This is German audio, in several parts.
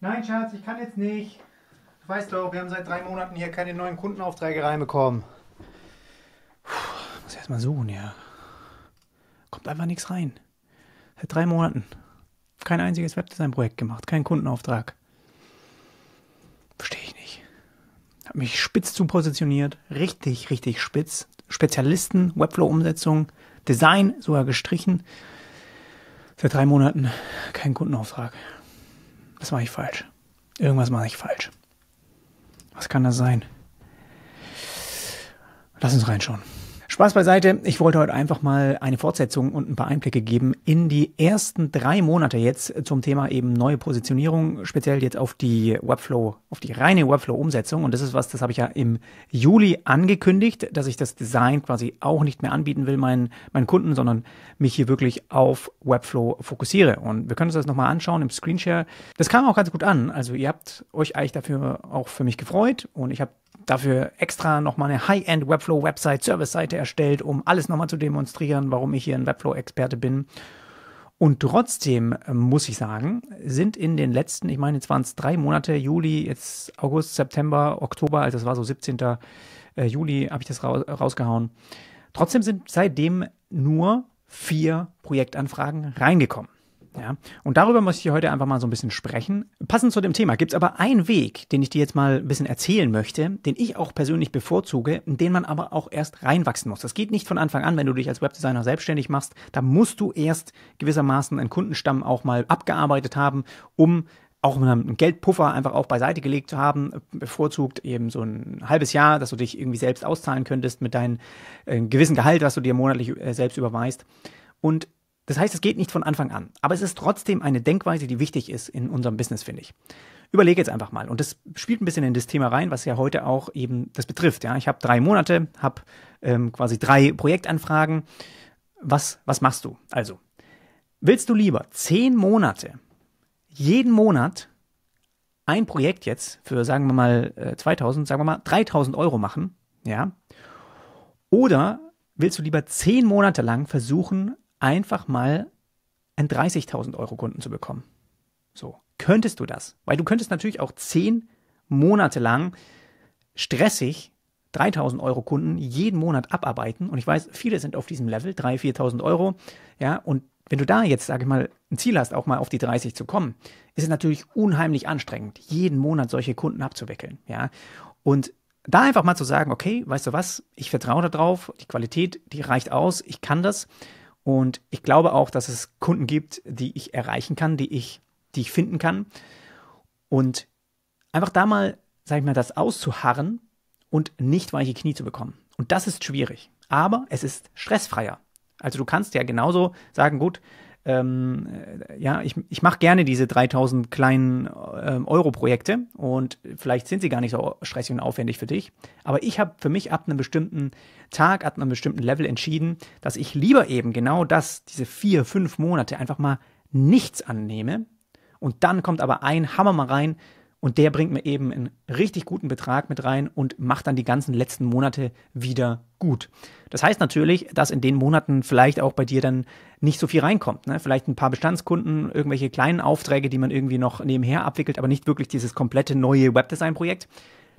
Nein, Schatz, ich kann jetzt nicht. Du weißt doch, wir haben seit drei Monaten hier keine neuen Kundenaufträge reinbekommen. Puh, muss erst mal suchen, ja. Kommt einfach nichts rein. Seit drei Monaten. Kein einziges Webdesign-Projekt gemacht, kein Kundenauftrag. Verstehe ich nicht. Hab mich spitz zu positioniert, richtig, richtig spitz. Spezialisten, Webflow-Umsetzung, Design sogar gestrichen. Seit drei Monaten kein Kundenauftrag das mache ich falsch. Irgendwas mache ich falsch. Was kann das sein? Lass uns reinschauen. Spaß beiseite. Ich wollte heute einfach mal eine Fortsetzung und ein paar Einblicke geben in die ersten drei Monate jetzt zum Thema eben neue Positionierung, speziell jetzt auf die Webflow, auf die reine Webflow-Umsetzung. Und das ist was, das habe ich ja im Juli angekündigt, dass ich das Design quasi auch nicht mehr anbieten will meinen, meinen Kunden, sondern mich hier wirklich auf Webflow fokussiere. Und wir können uns das nochmal anschauen im Screenshare. Das kam auch ganz gut an. Also ihr habt euch eigentlich dafür auch für mich gefreut und ich habe dafür extra nochmal eine High-End Webflow-Website, Service-Seite erstellt, um alles nochmal zu demonstrieren, warum ich hier ein Webflow-Experte bin. Und trotzdem äh, muss ich sagen, sind in den letzten, ich meine, jetzt waren es drei Monate, Juli, jetzt August, September, Oktober, also es war so 17. Äh, Juli, habe ich das rausgehauen. Trotzdem sind seitdem nur vier Projektanfragen reingekommen. Ja? Und darüber möchte ich heute einfach mal so ein bisschen sprechen. Passend zu dem Thema gibt es aber einen Weg, den ich dir jetzt mal ein bisschen erzählen möchte, den ich auch persönlich bevorzuge, in den man aber auch erst reinwachsen muss. Das geht nicht von Anfang an, wenn du dich als Webdesigner selbstständig machst. Da musst du erst gewissermaßen einen Kundenstamm auch mal abgearbeitet haben, um auch einen Geldpuffer einfach auch beiseite gelegt zu haben, bevorzugt eben so ein halbes Jahr, dass du dich irgendwie selbst auszahlen könntest mit deinem äh, gewissen Gehalt, was du dir monatlich äh, selbst überweist. Und das heißt, es geht nicht von Anfang an. Aber es ist trotzdem eine Denkweise, die wichtig ist in unserem Business, finde ich. Überlege jetzt einfach mal. Und das spielt ein bisschen in das Thema rein, was ja heute auch eben das betrifft. Ja, ich habe drei Monate, habe ähm, quasi drei Projektanfragen. Was, was machst du? Also, willst du lieber zehn Monate, jeden Monat ein Projekt jetzt für, sagen wir mal, 2000, äh, sagen wir mal, 3000 Euro machen? Ja. Oder willst du lieber zehn Monate lang versuchen, einfach mal einen 30.000 Euro Kunden zu bekommen. So, könntest du das? Weil du könntest natürlich auch zehn Monate lang stressig 3000 Euro Kunden jeden Monat abarbeiten. Und ich weiß, viele sind auf diesem Level, 3.000, 4.000 Euro. Ja, und wenn du da jetzt, sage ich mal, ein Ziel hast, auch mal auf die 30 zu kommen, ist es natürlich unheimlich anstrengend, jeden Monat solche Kunden abzuwickeln. Ja, und da einfach mal zu sagen, okay, weißt du was, ich vertraue darauf, die Qualität, die reicht aus, ich kann das. Und ich glaube auch, dass es Kunden gibt, die ich erreichen kann, die ich, die ich finden kann. Und einfach da mal, sag ich mal, das auszuharren und nicht weiche Knie zu bekommen. Und das ist schwierig. Aber es ist stressfreier. Also du kannst ja genauso sagen, gut, ähm, ja, ich, ich mache gerne diese 3000 kleinen ähm, Euro-Projekte und vielleicht sind sie gar nicht so stressig und aufwendig für dich. Aber ich habe für mich ab einem bestimmten Tag, ab einem bestimmten Level entschieden, dass ich lieber eben genau das, diese vier, fünf Monate einfach mal nichts annehme. Und dann kommt aber ein Hammer mal rein, und der bringt mir eben einen richtig guten Betrag mit rein und macht dann die ganzen letzten Monate wieder gut. Das heißt natürlich, dass in den Monaten vielleicht auch bei dir dann nicht so viel reinkommt. Ne? Vielleicht ein paar Bestandskunden, irgendwelche kleinen Aufträge, die man irgendwie noch nebenher abwickelt, aber nicht wirklich dieses komplette neue Webdesign-Projekt.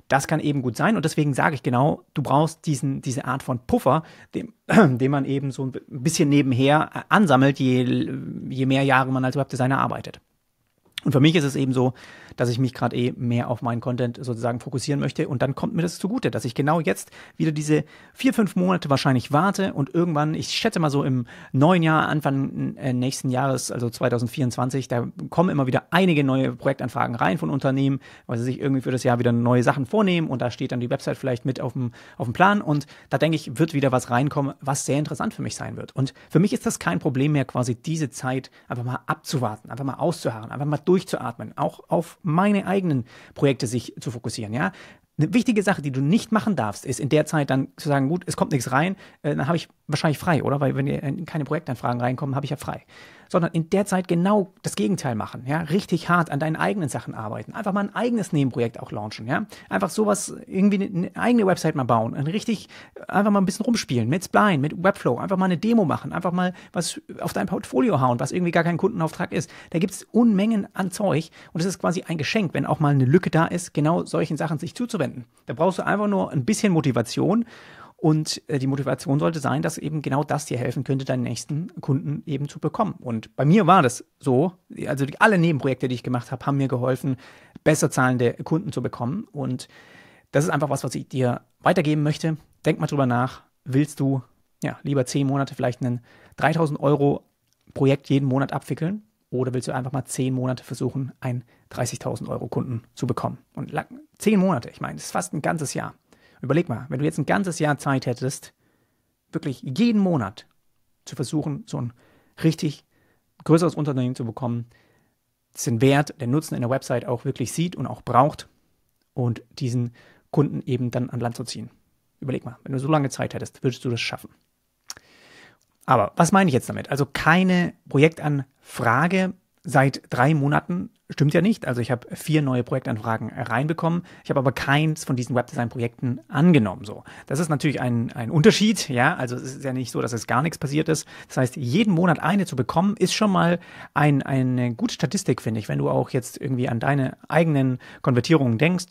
Das kann eben gut sein und deswegen sage ich genau, du brauchst diesen, diese Art von Puffer, dem, den man eben so ein bisschen nebenher ansammelt, je, je mehr Jahre man als Webdesigner arbeitet. Und für mich ist es eben so, dass ich mich gerade eh mehr auf meinen Content sozusagen fokussieren möchte. Und dann kommt mir das zugute, dass ich genau jetzt wieder diese vier, fünf Monate wahrscheinlich warte und irgendwann, ich schätze mal so im neuen Jahr, Anfang äh, nächsten Jahres, also 2024, da kommen immer wieder einige neue Projektanfragen rein von Unternehmen, weil sie sich irgendwie für das Jahr wieder neue Sachen vornehmen und da steht dann die Website vielleicht mit auf dem, auf dem Plan. Und da denke ich, wird wieder was reinkommen, was sehr interessant für mich sein wird. Und für mich ist das kein Problem mehr, quasi diese Zeit einfach mal abzuwarten, einfach mal auszuharren, einfach mal durchzuatmen, auch auf meine eigenen Projekte sich zu fokussieren, ja. Eine wichtige Sache, die du nicht machen darfst, ist in der Zeit dann zu sagen, gut, es kommt nichts rein, äh, dann habe ich wahrscheinlich frei, oder? Weil wenn keine Projektanfragen reinkommen, habe ich ja frei sondern in der Zeit genau das Gegenteil machen, ja, richtig hart an deinen eigenen Sachen arbeiten, einfach mal ein eigenes Nebenprojekt auch launchen, ja, einfach sowas, irgendwie eine eigene Website mal bauen, ein richtig, einfach mal ein bisschen rumspielen mit Spline, mit Webflow, einfach mal eine Demo machen, einfach mal was auf dein Portfolio hauen, was irgendwie gar kein Kundenauftrag ist. Da gibt es Unmengen an Zeug und es ist quasi ein Geschenk, wenn auch mal eine Lücke da ist, genau solchen Sachen sich zuzuwenden. Da brauchst du einfach nur ein bisschen Motivation und äh, die Motivation sollte sein, dass eben genau das dir helfen könnte, deinen nächsten Kunden eben zu bekommen. Und bei mir war das so. Also die, alle Nebenprojekte, die ich gemacht habe, haben mir geholfen, besser zahlende Kunden zu bekommen. Und das ist einfach was, was ich dir weitergeben möchte. Denk mal drüber nach. Willst du ja lieber zehn Monate vielleicht einen 3000 Euro Projekt jeden Monat abwickeln? Oder willst du einfach mal zehn Monate versuchen, einen 30.000 Euro Kunden zu bekommen? Und zehn Monate, ich meine, das ist fast ein ganzes Jahr. Überleg mal, wenn du jetzt ein ganzes Jahr Zeit hättest, wirklich jeden Monat zu versuchen, so ein richtig größeres Unternehmen zu bekommen, das den Wert, den Nutzen in der Website auch wirklich sieht und auch braucht und diesen Kunden eben dann an Land zu ziehen. Überleg mal, wenn du so lange Zeit hättest, würdest du das schaffen. Aber was meine ich jetzt damit? Also keine Projektanfrage seit drei Monaten Stimmt ja nicht. Also ich habe vier neue Projektanfragen äh, reinbekommen. Ich habe aber keins von diesen Webdesign-Projekten angenommen. So, das ist natürlich ein, ein Unterschied. Ja, also es ist ja nicht so, dass es gar nichts passiert ist. Das heißt, jeden Monat eine zu bekommen, ist schon mal ein, eine gute Statistik, finde ich. Wenn du auch jetzt irgendwie an deine eigenen Konvertierungen denkst,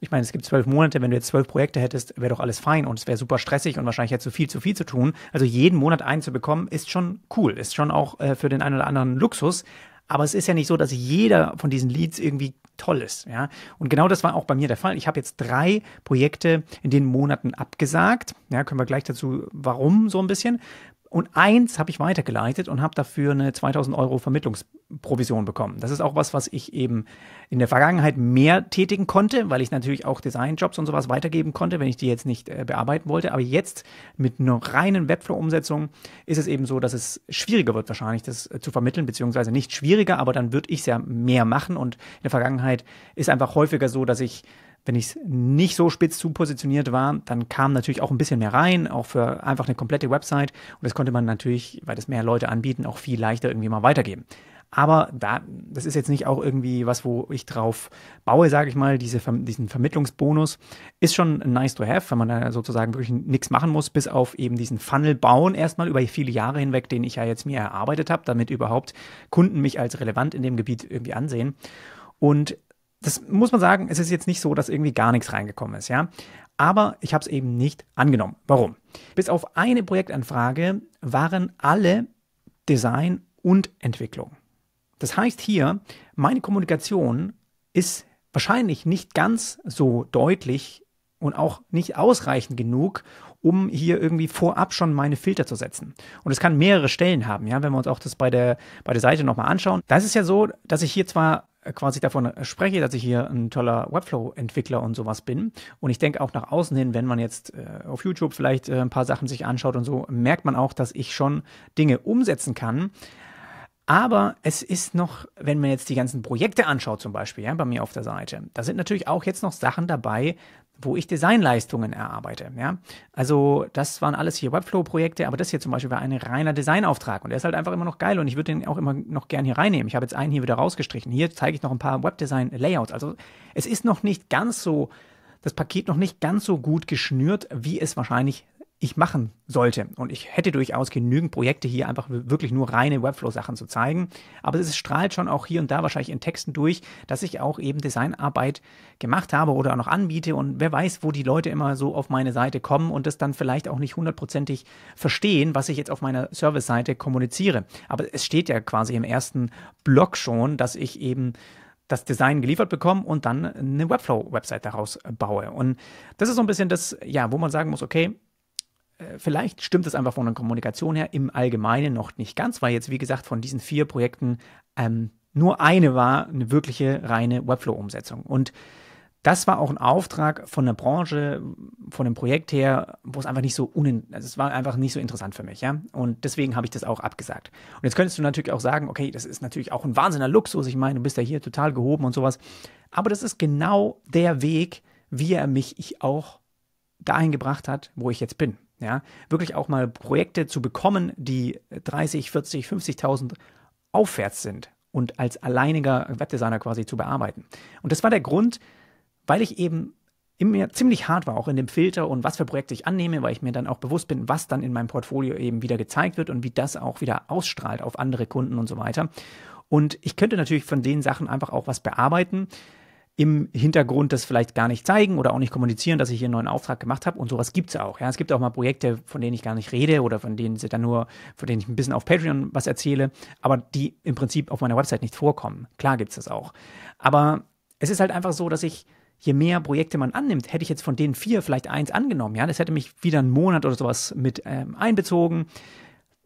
ich meine, es gibt zwölf Monate, wenn du jetzt zwölf Projekte hättest, wäre doch alles fein und es wäre super stressig und wahrscheinlich hättest du viel zu viel zu tun. Also jeden Monat einen zu bekommen, ist schon cool, ist schon auch äh, für den einen oder anderen Luxus. Aber es ist ja nicht so, dass jeder von diesen Leads irgendwie toll ist. Ja? Und genau das war auch bei mir der Fall. Ich habe jetzt drei Projekte in den Monaten abgesagt. Ja, können wir gleich dazu, warum so ein bisschen. Und eins habe ich weitergeleitet und habe dafür eine 2000 Euro Vermittlungsprovision bekommen. Das ist auch was, was ich eben in der Vergangenheit mehr tätigen konnte, weil ich natürlich auch Designjobs und sowas weitergeben konnte, wenn ich die jetzt nicht äh, bearbeiten wollte. Aber jetzt mit einer reinen Webflow-Umsetzung ist es eben so, dass es schwieriger wird, wahrscheinlich das äh, zu vermitteln, beziehungsweise nicht schwieriger, aber dann würde ich es ja mehr machen. Und in der Vergangenheit ist einfach häufiger so, dass ich wenn ich nicht so spitz zu positioniert war, dann kam natürlich auch ein bisschen mehr rein, auch für einfach eine komplette Website. Und das konnte man natürlich, weil das mehr Leute anbieten, auch viel leichter irgendwie mal weitergeben. Aber da, das ist jetzt nicht auch irgendwie was, wo ich drauf baue, sage ich mal. Diese, diesen Vermittlungsbonus ist schon nice to have, wenn man da sozusagen wirklich nichts machen muss, bis auf eben diesen Funnel bauen, erstmal über viele Jahre hinweg, den ich ja jetzt mir erarbeitet habe, damit überhaupt Kunden mich als relevant in dem Gebiet irgendwie ansehen. Und das muss man sagen, es ist jetzt nicht so, dass irgendwie gar nichts reingekommen ist, ja. Aber ich habe es eben nicht angenommen. Warum? Bis auf eine Projektanfrage waren alle Design und Entwicklung. Das heißt hier, meine Kommunikation ist wahrscheinlich nicht ganz so deutlich und auch nicht ausreichend genug, um hier irgendwie vorab schon meine Filter zu setzen. Und es kann mehrere Stellen haben, ja, wenn wir uns auch das bei der, bei der Seite nochmal anschauen. Das ist ja so, dass ich hier zwar äh, quasi davon äh, spreche, dass ich hier ein toller Webflow-Entwickler und sowas bin. Und ich denke auch nach außen hin, wenn man jetzt äh, auf YouTube vielleicht äh, ein paar Sachen sich anschaut und so, merkt man auch, dass ich schon Dinge umsetzen kann. Aber es ist noch, wenn man jetzt die ganzen Projekte anschaut, zum Beispiel, ja, bei mir auf der Seite, da sind natürlich auch jetzt noch Sachen dabei, wo ich Designleistungen erarbeite. Ja? Also das waren alles hier Webflow-Projekte, aber das hier zum Beispiel war ein reiner Designauftrag und der ist halt einfach immer noch geil und ich würde den auch immer noch gern hier reinnehmen. Ich habe jetzt einen hier wieder rausgestrichen. Hier zeige ich noch ein paar Webdesign-Layouts. Also es ist noch nicht ganz so, das Paket noch nicht ganz so gut geschnürt, wie es wahrscheinlich ich machen sollte. Und ich hätte durchaus genügend Projekte hier einfach wirklich nur reine Webflow-Sachen zu zeigen. Aber es strahlt schon auch hier und da wahrscheinlich in Texten durch, dass ich auch eben Designarbeit gemacht habe oder auch noch anbiete. Und wer weiß, wo die Leute immer so auf meine Seite kommen und das dann vielleicht auch nicht hundertprozentig verstehen, was ich jetzt auf meiner Service-Seite kommuniziere. Aber es steht ja quasi im ersten Blog schon, dass ich eben das Design geliefert bekomme und dann eine Webflow-Website daraus baue. Und das ist so ein bisschen das, ja, wo man sagen muss, okay, äh, vielleicht stimmt es einfach von der Kommunikation her im Allgemeinen noch nicht ganz, weil jetzt, wie gesagt, von diesen vier Projekten ähm, nur eine war eine wirkliche reine Webflow-Umsetzung. Und das war auch ein Auftrag von der Branche, von dem Projekt her, wo es einfach nicht so unin also es war einfach nicht so interessant für mich, ja. Und deswegen habe ich das auch abgesagt. Und jetzt könntest du natürlich auch sagen, okay, das ist natürlich auch ein wahnsinniger Luxus. Ich meine, du bist ja hier total gehoben und sowas. Aber das ist genau der Weg, wie er mich ich auch dahin gebracht hat, wo ich jetzt bin. Ja, wirklich auch mal Projekte zu bekommen, die 30, 40, 50.000 aufwärts sind und als alleiniger Webdesigner quasi zu bearbeiten. Und das war der Grund, weil ich eben immer ziemlich hart war, auch in dem Filter und was für Projekte ich annehme, weil ich mir dann auch bewusst bin, was dann in meinem Portfolio eben wieder gezeigt wird und wie das auch wieder ausstrahlt auf andere Kunden und so weiter. Und ich könnte natürlich von den Sachen einfach auch was bearbeiten, im Hintergrund das vielleicht gar nicht zeigen oder auch nicht kommunizieren, dass ich hier einen neuen Auftrag gemacht habe. Und sowas gibt es auch. Ja. Es gibt auch mal Projekte, von denen ich gar nicht rede oder von denen sie dann nur, von denen ich ein bisschen auf Patreon was erzähle, aber die im Prinzip auf meiner Website nicht vorkommen. Klar gibt es das auch. Aber es ist halt einfach so, dass ich, je mehr Projekte man annimmt, hätte ich jetzt von den vier vielleicht eins angenommen, ja, das hätte mich wieder einen Monat oder sowas mit ähm, einbezogen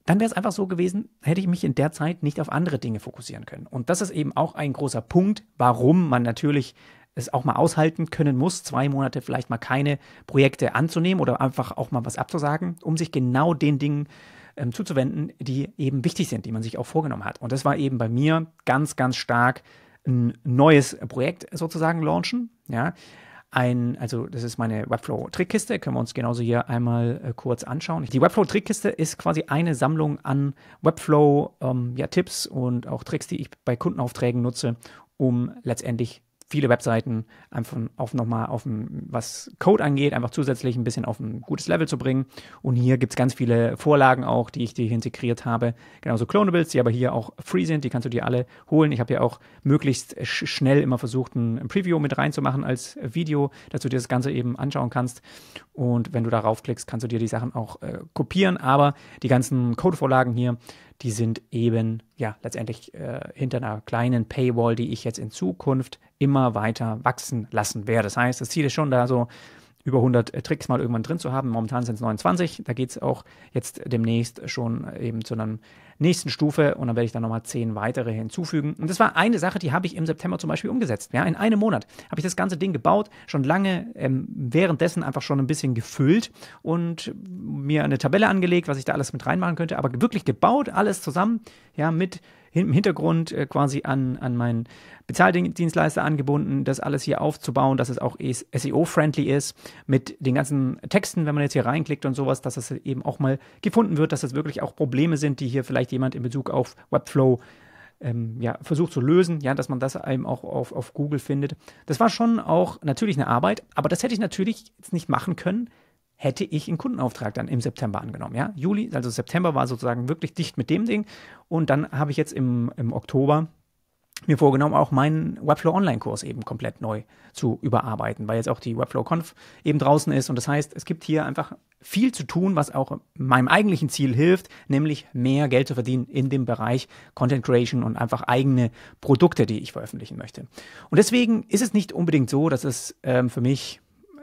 dann wäre es einfach so gewesen, hätte ich mich in der Zeit nicht auf andere Dinge fokussieren können. Und das ist eben auch ein großer Punkt, warum man natürlich es auch mal aushalten können muss, zwei Monate vielleicht mal keine Projekte anzunehmen oder einfach auch mal was abzusagen, um sich genau den Dingen ähm, zuzuwenden, die eben wichtig sind, die man sich auch vorgenommen hat. Und das war eben bei mir ganz, ganz stark ein neues Projekt sozusagen launchen, ja, ein, also das ist meine Webflow-Trickkiste, können wir uns genauso hier einmal äh, kurz anschauen. Die Webflow-Trickkiste ist quasi eine Sammlung an Webflow-Tipps ähm, ja, und auch Tricks, die ich bei Kundenaufträgen nutze, um letztendlich viele Webseiten einfach auf nochmal auf ein, was Code angeht, einfach zusätzlich ein bisschen auf ein gutes Level zu bringen. Und hier gibt es ganz viele Vorlagen auch, die ich dir integriert habe. Genauso Clonables, die aber hier auch free sind, die kannst du dir alle holen. Ich habe ja auch möglichst schnell immer versucht, ein Preview mit reinzumachen als Video, dass du dir das Ganze eben anschauen kannst. Und wenn du darauf klickst, kannst du dir die Sachen auch äh, kopieren. Aber die ganzen Codevorlagen hier, die sind eben ja letztendlich äh, hinter einer kleinen Paywall, die ich jetzt in Zukunft immer weiter wachsen lassen werde. Das heißt, das Ziel ist schon da so über 100 äh, Tricks mal irgendwann drin zu haben. Momentan sind es 29. Da geht es auch jetzt demnächst schon eben zu einer nächsten Stufe und dann werde ich da nochmal 10 weitere hinzufügen. Und das war eine Sache, die habe ich im September zum Beispiel umgesetzt. Ja, in einem Monat habe ich das ganze Ding gebaut, schon lange ähm, währenddessen einfach schon ein bisschen gefüllt und mir eine Tabelle angelegt, was ich da alles mit reinmachen könnte, aber wirklich gebaut, alles zusammen, ja, mit im Hintergrund äh, quasi an, an, meinen Bezahldienstleister angebunden, das alles hier aufzubauen, dass es auch SEO-friendly ist mit den ganzen Texten, wenn man jetzt hier reinklickt und sowas, dass das eben auch mal gefunden wird, dass das wirklich auch Probleme sind, die hier vielleicht jemand in Bezug auf Webflow ähm, ja, versucht zu lösen, ja, dass man das eben auch auf, auf Google findet. Das war schon auch natürlich eine Arbeit, aber das hätte ich natürlich jetzt nicht machen können, hätte ich einen Kundenauftrag dann im September angenommen. Ja? Juli, also September war sozusagen wirklich dicht mit dem Ding. Und dann habe ich jetzt im, im Oktober mir vorgenommen, auch meinen Webflow Online-Kurs eben komplett neu zu überarbeiten, weil jetzt auch die Webflow Conf eben draußen ist. Und das heißt, es gibt hier einfach viel zu tun, was auch meinem eigentlichen Ziel hilft, nämlich mehr Geld zu verdienen in dem Bereich Content Creation und einfach eigene Produkte, die ich veröffentlichen möchte. Und deswegen ist es nicht unbedingt so, dass es ähm, für mich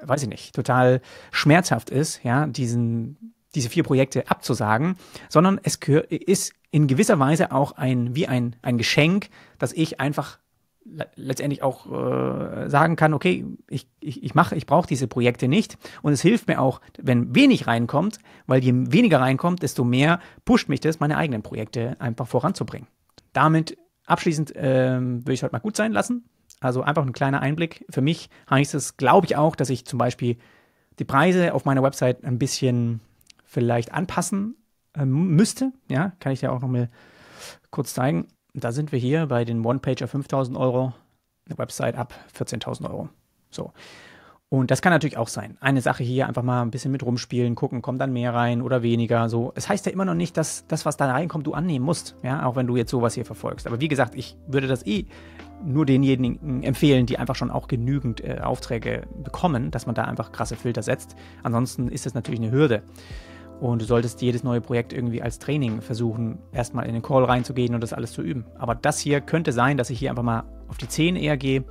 weiß ich nicht, total schmerzhaft ist, ja, diesen diese vier Projekte abzusagen, sondern es ist in gewisser Weise auch ein, wie ein, ein Geschenk, dass ich einfach letztendlich auch äh, sagen kann, okay, ich, ich, ich mache, ich brauche diese Projekte nicht. Und es hilft mir auch, wenn wenig reinkommt, weil je weniger reinkommt, desto mehr pusht mich das, meine eigenen Projekte einfach voranzubringen. Damit abschließend ähm, würde ich es heute mal gut sein lassen. Also einfach ein kleiner Einblick. Für mich heißt es, glaube ich, auch, dass ich zum Beispiel die Preise auf meiner Website ein bisschen vielleicht anpassen äh, müsste. Ja, kann ich dir auch noch mal kurz zeigen. Da sind wir hier bei den One-Pager 5000 Euro, eine Website ab 14.000 Euro. So. Und das kann natürlich auch sein. Eine Sache hier einfach mal ein bisschen mit rumspielen, gucken, kommt dann mehr rein oder weniger. So, es heißt ja immer noch nicht, dass das, was da reinkommt, du annehmen musst. Ja, auch wenn du jetzt sowas hier verfolgst. Aber wie gesagt, ich würde das eh nur denjenigen empfehlen, die einfach schon auch genügend äh, Aufträge bekommen, dass man da einfach krasse Filter setzt. Ansonsten ist das natürlich eine Hürde. Und du solltest jedes neue Projekt irgendwie als Training versuchen, erstmal in den Call reinzugehen und das alles zu üben. Aber das hier könnte sein, dass ich hier einfach mal auf die 10 eher gehe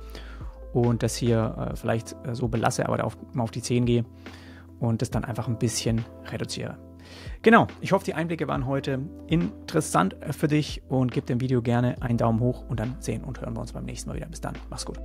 und das hier äh, vielleicht äh, so belasse, aber auf, mal auf die 10 gehe und das dann einfach ein bisschen reduziere. Genau, ich hoffe, die Einblicke waren heute interessant für dich und gib dem Video gerne einen Daumen hoch und dann sehen und hören wir uns beim nächsten Mal wieder. Bis dann, mach's gut.